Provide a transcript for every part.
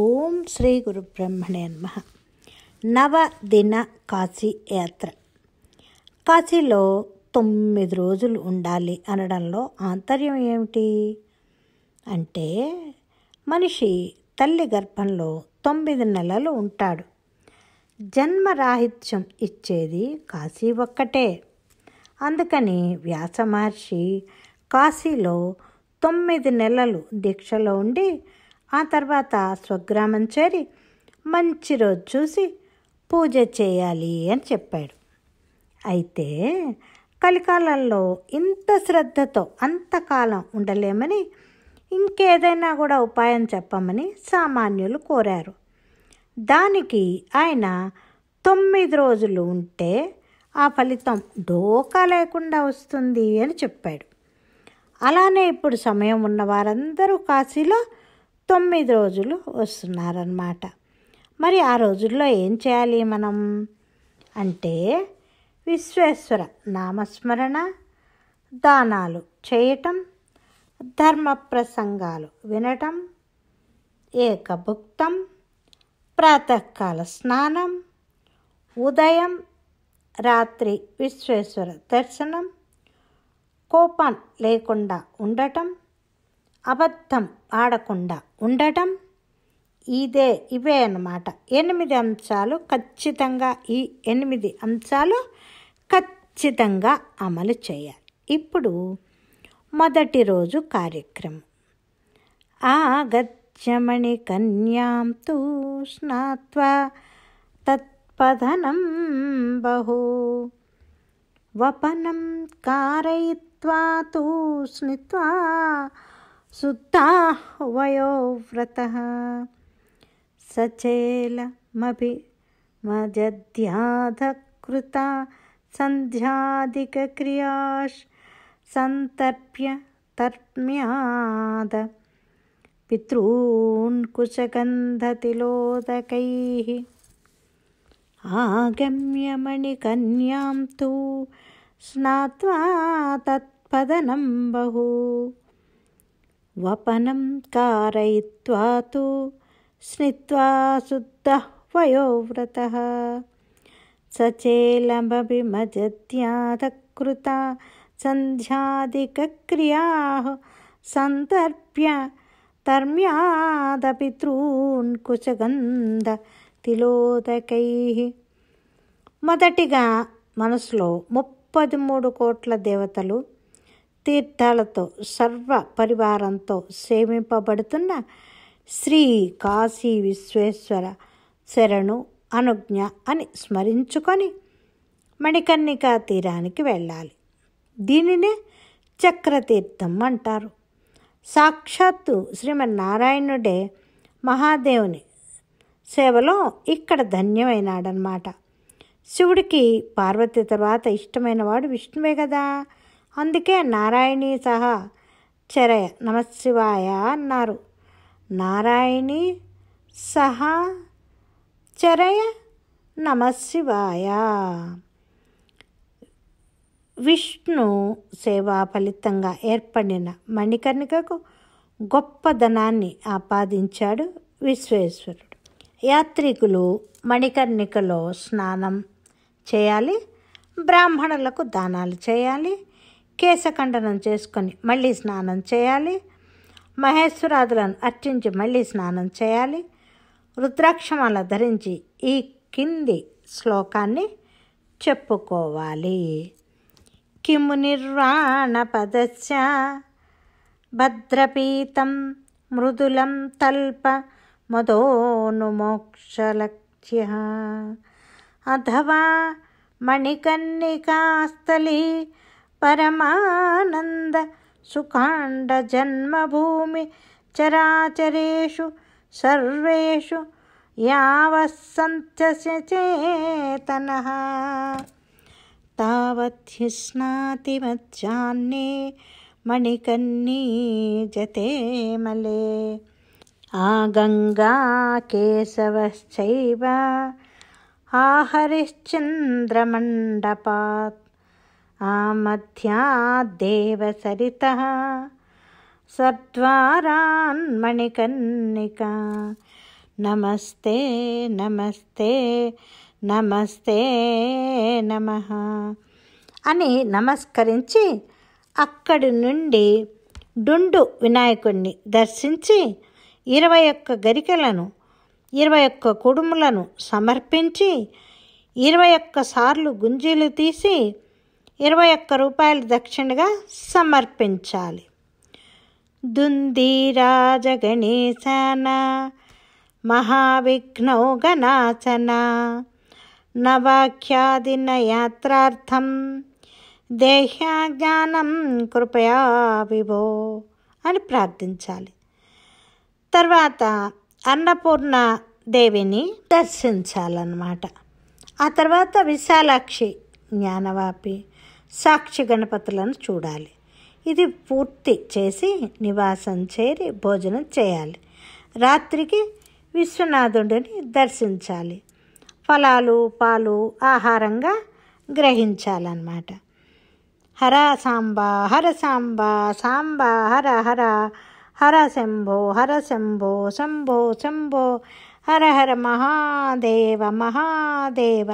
ఓం శ్రీ గురుబ్రహ్మణే నమ నవదిన కాశీ యాత్ర కాశీలో తొమ్మిది రోజులు ఉండాలి అనడంలో ఆంతర్యం ఏమిటి అంటే మనిషి తల్లి గర్భంలో తొమ్మిది నెలలు ఉంటాడు జన్మరాహిత్యం ఇచ్చేది కాశీ ఒక్కటే అందుకని వ్యాస మహర్షి కాశీలో తొమ్మిది నెలలు దీక్షలో ఉండి ఆ తర్వాత స్వగ్రామం చేరి మంచి రోజు చూసి పూజ చేయాలి అని చెప్పాడు అయితే కలికాలంలో ఇంత శ్రద్ధతో అంతకాలం ఉండలేమని ఇంకేదైనా కూడా ఉపాయం చెప్పమని సామాన్యులు కోరారు దానికి ఆయన తొమ్మిది రోజులు ఉంటే ఆ ఫలితం డోకా లేకుండా వస్తుంది అని చెప్పాడు అలానే ఇప్పుడు సమయం ఉన్న వారందరూ కాశీలో తొమ్మిది రోజులు వస్తున్నారనమాట మరి ఆ రోజుల్లో ఏం చేయాలి మనం అంటే విశ్వేశ్వర నామస్మరణ దానాలు చేయటం ధర్మ ప్రసంగాలు వినటం ఏకభుక్తం ప్రాతకాల స్నానం ఉదయం రాత్రి విశ్వేశ్వర దర్శనం కోపం లేకుండా ఉండటం అబద్ధం ఆడకుండా ఉండటం ఇదే ఇవే అన్నమాట ఎనిమిది అంశాలు ఖచ్చితంగా ఈ ఎనిమిది అంశాలు ఖచ్చితంగా అమలు చేయాలి ఇప్పుడు మొదటి రోజు కార్యక్రమం ఆ గజమణి కన్యాం తూ స్నాత్వా తత్పధనం బహు వపనం కారయిత్వా తూ స్నిత్వా सुद्धा वयोव्रतः मजध्याधकृता सन्ध्यादिकक्रियाश् सन्तर्प्य तर्म्याद पितॄन्कुशगन्धतिलोदकैः मणिकन्यां तु स्नात्वा तत्पदनं बहु वपनं कारयित्वा तु स्नित्वा शुद्धः वयोव्रतः सचेलमभिमजज्ञातकृता सन्ध्यादिकक्रियाः सन्तर्प्य తర్మ్యాదపితృన్ కుశగంధ తిలోదకైః మొదటిగా మనసులో ముప్పది మూడు కోట్ల దేవతలు తీర్థాలతో సర్వ పరివారంతో సేవింపబడుతున్న శ్రీ కాశీ విశ్వేశ్వర శరణు అనుజ్ఞ అని స్మరించుకొని మణికర్ణికా తీరానికి వెళ్ళాలి దీనినే చక్రతీర్థం అంటారు సాక్షాత్తు శ్రీమన్నారాయణుడే మహాదేవుని సేవలో ఇక్కడ ధన్యమైనాడనమాట శివుడికి పార్వతి తర్వాత ఇష్టమైన వాడు విష్ణువే కదా అందుకే నారాయణీ సహా చరయ నమశివాయ అన్నారు నారాయణి సహా చరయ నమశివాయ విష్ణు సేవా ఫలితంగా ఏర్పడిన మణికర్ణికకు గొప్ప ధనాన్ని ఆపాదించాడు విశ్వేశ్వరుడు యాత్రికులు మణికర్ణికలో స్నానం చేయాలి బ్రాహ్మణులకు దానాలు చేయాలి కేశఖండనం చేసుకొని మళ్ళీ స్నానం చేయాలి మహేశ్వరాదులను అర్చించి మళ్ళీ స్నానం చేయాలి రుద్రాక్షమాల ధరించి ఈ కింది శ్లోకాన్ని చెప్పుకోవాలి కిము పదశ భద్రపీతం మృదులం తల్ప మోక్షలక్ష్య అథవా మణికన్నికాస్తలి चराचरेषु सर्वेषु यावत्सन्त्यस्य चेतनः तावत् हि मणिकन्नी जते मले आ केशवश्चैव आहरिश्चन्द्रमण्डपात् ఆ आमध्याद्देवसरितः సద్వారాన్మణికన్నిక నమస్తే నమస్తే నమస్తే నమ అని నమస్కరించి అక్కడి నుండి డుండు వినాయకుణ్ణి దర్శించి ఇరవై ఒక్క గరికలను ఇరవై ఒక్క కుడుములను సమర్పించి ఇరవై ఒక్కసార్లు గుంజీలు తీసి ఇరవై ఒక్క రూపాయలు దక్షిణగా సమర్పించాలి దుందీరాజగణేశన నవాఖ్యాదిన యాత్రార్థం దేహ్యాజ్ఞానం కృపయా విభో అని ప్రార్థించాలి తర్వాత అన్నపూర్ణ దేవిని దర్శించాలన్నమాట ఆ తర్వాత విశాలాక్షి జ్ఞానవాపి సాక్షి గణపతులను చూడాలి ఇది పూర్తి చేసి నివాసం చేరి భోజనం చేయాలి రాత్రికి విశ్వనాథుడిని దర్శించాలి ఫలాలు పాలు ఆహారంగా గ్రహించాలన్నమాట హర సాంబ హర సాంబ సాంబ హర హర హర శంభో హర శంభో శంభో శంభో హర హర మహాదేవ మహాదేవ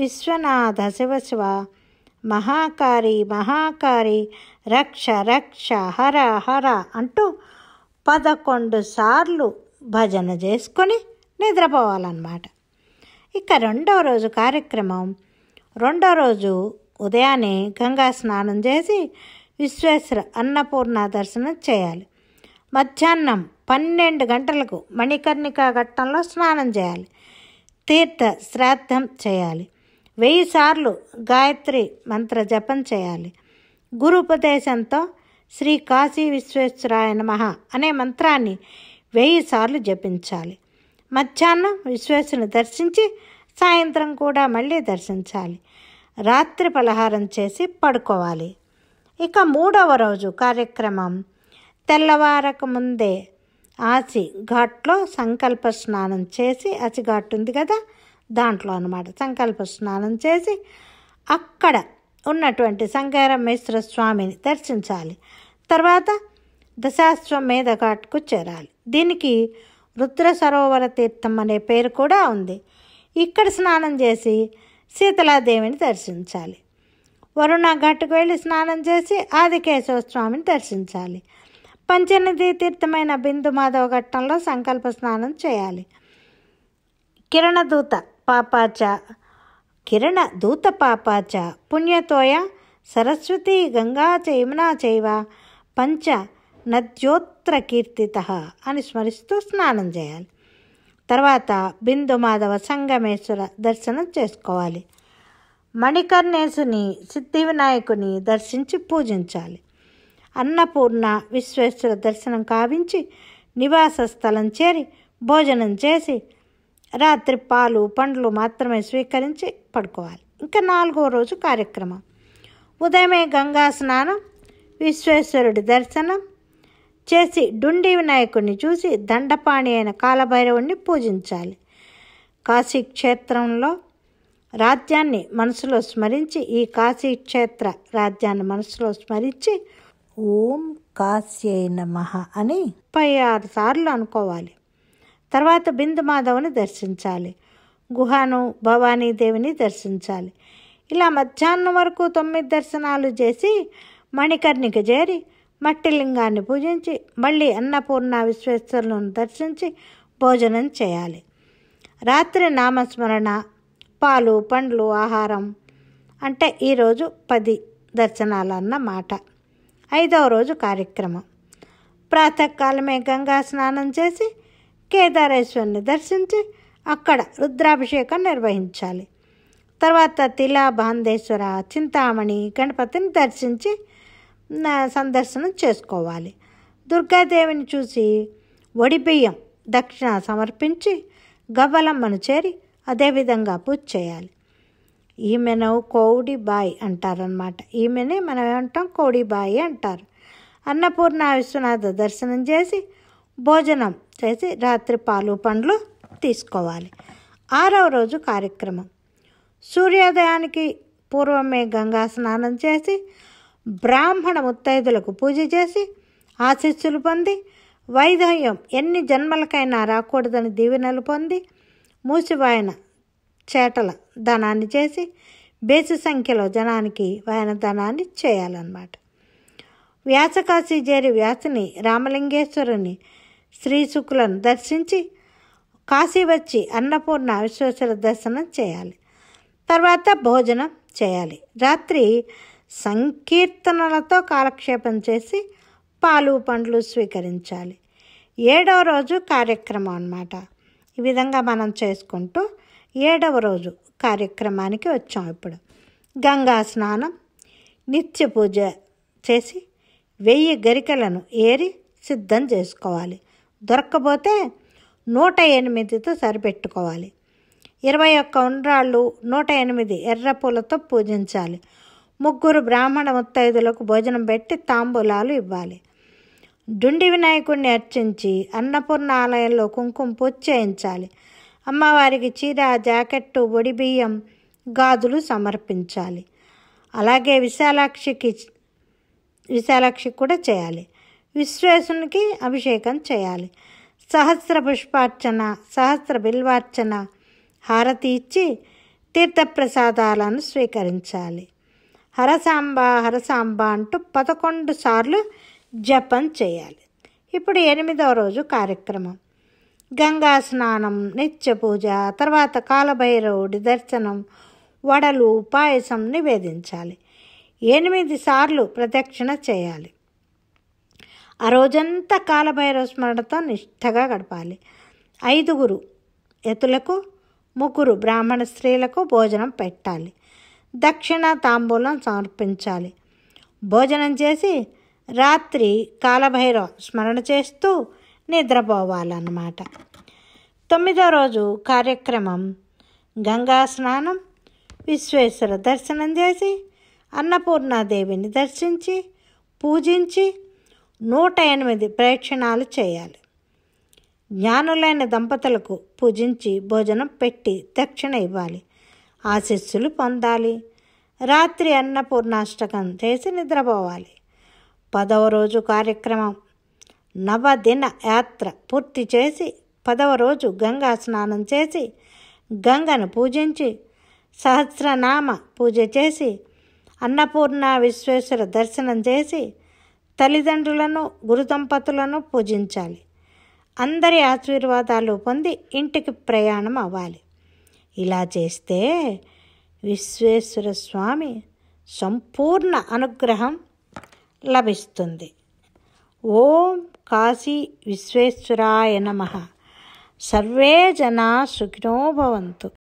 విశ్వనాథ శివ శివ మహాకారి మహాకారి రక్ష రక్ష హర హర అంటూ పదకొండు సార్లు భజన చేసుకొని నిద్రపోవాలన్నమాట ఇక రెండో రోజు కార్యక్రమం రెండో రోజు ఉదయాన్నే గంగా స్నానం చేసి విశ్వేశ్వర అన్నపూర్ణ దర్శనం చేయాలి మధ్యాహ్నం పన్నెండు గంటలకు మణికర్ణిక ఘట్టంలో స్నానం చేయాలి తీర్థ శ్రాద్ధం చేయాలి వెయ్యి సార్లు గాయత్రి మంత్ర జపం చేయాలి గురు ఉపదేశంతో శ్రీ కాశీ విశ్వేశ్వరాయ నమ అనే మంత్రాన్ని వెయ్యి సార్లు జపించాలి మధ్యాహ్నం విశ్వేశ్వరుని దర్శించి సాయంత్రం కూడా మళ్ళీ దర్శించాలి రాత్రి పలహారం చేసి పడుకోవాలి ఇక మూడవ రోజు కార్యక్రమం తెల్లవారక ముందే ఆసి ఘాట్లో సంకల్ప స్నానం చేసి అసిఘాట్ ఉంది కదా దాంట్లో అనమాట సంకల్ప స్నానం చేసి అక్కడ ఉన్నటువంటి సంగారమేశ్వర స్వామిని దర్శించాలి తర్వాత మీద ఘాట్కు చేరాలి దీనికి రుద్ర సరోవర తీర్థం అనే పేరు కూడా ఉంది ఇక్కడ స్నానం చేసి శీతలాదేవిని దర్శించాలి వరుణ ఘాట్కు వెళ్ళి స్నానం చేసి ఆదికేశవ స్వామిని దర్శించాలి పంచనది తీర్థమైన బిందు మాధవ ఘట్టంలో సంకల్ప స్నానం చేయాలి కిరణదూత పాపాచ కిరణ దూత పాపాచ పుణ్యతోయ సరస్వతి గంగా చైమనా చైవ పంచ నద్యోత్ర కీర్తిత అని స్మరిస్తూ స్నానం చేయాలి తర్వాత బిందు మాధవ సంగమేశ్వర దర్శనం చేసుకోవాలి మణికర్ణేశుని సిద్ధి వినాయకుని దర్శించి పూజించాలి అన్నపూర్ణ విశ్వేశ్వర దర్శనం కావించి నివాస స్థలం చేరి భోజనం చేసి రాత్రి పాలు పండ్లు మాత్రమే స్వీకరించి పడుకోవాలి ఇంకా నాలుగో రోజు కార్యక్రమం ఉదయమే గంగా స్నానం విశ్వేశ్వరుడి దర్శనం చేసి డుండి వినాయకుడిని చూసి దండపాణి అయిన కాలభైరవుణ్ణి పూజించాలి కాశీ క్షేత్రంలో రాజ్యాన్ని మనసులో స్మరించి ఈ కాశీ క్షేత్ర రాజ్యాన్ని మనసులో స్మరించి ఓం కాశ్యై నమ అని పై ఆరు సార్లు అనుకోవాలి తర్వాత బిందు మాధవ్ను దర్శించాలి గుహాను భవానీదేవిని దర్శించాలి ఇలా మధ్యాహ్నం వరకు తొమ్మిది దర్శనాలు చేసి మణికర్ణిక చేరి మట్టిలింగాన్ని పూజించి మళ్ళీ అన్నపూర్ణ విశ్వేశ్వరులను దర్శించి భోజనం చేయాలి రాత్రి నామస్మరణ పాలు పండ్లు ఆహారం అంటే ఈరోజు పది దర్శనాలు అన్నమాట ఐదవ రోజు కార్యక్రమం ప్రాతకాలమే గంగా స్నానం చేసి కేదారేశ్వరుని దర్శించి అక్కడ రుద్రాభిషేకం నిర్వహించాలి తర్వాత తిలా బాందేశ్వర చింతామణి గణపతిని దర్శించి సందర్శనం చేసుకోవాలి దుర్గాదేవిని చూసి ఒడిబియ్యం దక్షిణ సమర్పించి గవ్వలమ్మను చేరి అదేవిధంగా పూజ చేయాలి ఈమెను కోడి బాయ్ అంటారనమాట ఈమెని మనం ఏమంటాం కోడి బాయి అంటారు అన్నపూర్ణ విశ్వనాథ దర్శనం చేసి భోజనం చేసి రాత్రి పాలు పండ్లు తీసుకోవాలి ఆరవ రోజు కార్యక్రమం సూర్యోదయానికి పూర్వమే గంగా స్నానం చేసి బ్రాహ్మణ ముత్తైదులకు పూజ చేసి ఆశీస్సులు పొంది వైధవ్యం ఎన్ని జన్మలకైనా రాకూడదని దీవెనలు పొంది మూసివాయన చేటల ధనాన్ని చేసి బేసి సంఖ్యలో జనానికి వాయన ధనాన్ని చేయాలన్నమాట వ్యాసకాశి చేరి వ్యాసిని రామలింగేశ్వరుని శ్రీశుకులను దర్శించి కాశీ వచ్చి అన్నపూర్ణ విశ్వేశ్వర దర్శనం చేయాలి తర్వాత భోజనం చేయాలి రాత్రి సంకీర్తనలతో కాలక్షేపం చేసి పాలు పండ్లు స్వీకరించాలి ఏడవ రోజు కార్యక్రమం అన్నమాట ఈ విధంగా మనం చేసుకుంటూ ఏడవ రోజు కార్యక్రమానికి వచ్చాం ఇప్పుడు గంగా స్నానం నిత్య పూజ చేసి వెయ్యి గరికలను ఏరి సిద్ధం చేసుకోవాలి దొరక్కపోతే నూట ఎనిమిదితో సరిపెట్టుకోవాలి ఇరవై ఒక్క ఉండ్రాళ్ళు నూట ఎనిమిది ఎర్ర పూలతో పూజించాలి ముగ్గురు బ్రాహ్మణ ముత్తైదులకు భోజనం పెట్టి తాంబూలాలు ఇవ్వాలి డుండి వినాయకుడిని అర్చించి అన్నపూర్ణ ఆలయంలో కుంకుమ పూజ చేయించాలి అమ్మవారికి చీర జాకెట్టు ఒడి బియ్యం గాజులు సమర్పించాలి అలాగే విశాలాక్షికి విశాలాక్షి కూడా చేయాలి విశ్వేశునికి అభిషేకం చేయాలి సహస్ర పుష్పార్చన సహస్ర బిల్వార్చన హారతి ఇచ్చి తీర్థప్రసాదాలను స్వీకరించాలి హరసాంబ హరసాంబ అంటూ పదకొండు సార్లు జపం చేయాలి ఇప్పుడు ఎనిమిదవ రోజు కార్యక్రమం గంగా స్నానం నిత్య పూజ తర్వాత కాలభైరవుడి దర్శనం వడలు పాయసం నివేదించాలి ఎనిమిది సార్లు ప్రదక్షిణ చేయాలి ఆ రోజంతా కాలభైరవ స్మరణతో నిష్ఠగా గడపాలి ఐదుగురు ఎతులకు ముగ్గురు బ్రాహ్మణ స్త్రీలకు భోజనం పెట్టాలి దక్షిణ తాంబూలం సమర్పించాలి భోజనం చేసి రాత్రి కాలభైరవ స్మరణ చేస్తూ నిద్రపోవాలన్నమాట తొమ్మిదో రోజు కార్యక్రమం గంగా స్నానం విశ్వేశ్వర దర్శనం చేసి అన్నపూర్ణాదేవిని దర్శించి పూజించి నూట ఎనిమిది ప్రేక్షణాలు చేయాలి జ్ఞానులైన దంపతులకు పూజించి భోజనం పెట్టి దక్షిణ ఇవ్వాలి ఆశీస్సులు పొందాలి రాత్రి అన్నపూర్ణాష్టకం చేసి నిద్రపోవాలి పదవ రోజు కార్యక్రమం నవదిన యాత్ర పూర్తి చేసి పదవ రోజు గంగా స్నానం చేసి గంగను పూజించి సహస్రనామ పూజ చేసి అన్నపూర్ణ విశ్వేశ్వర దర్శనం చేసి తల్లిదండ్రులను గురుదంపతులను పూజించాలి అందరి ఆశీర్వాదాలు పొంది ఇంటికి ప్రయాణం అవ్వాలి ఇలా చేస్తే విశ్వేశ్వర స్వామి సంపూర్ణ అనుగ్రహం లభిస్తుంది ఓం కాశీ విశ్వేశ్వరాయ నమ సర్వే జనా సుఖినో భవంతు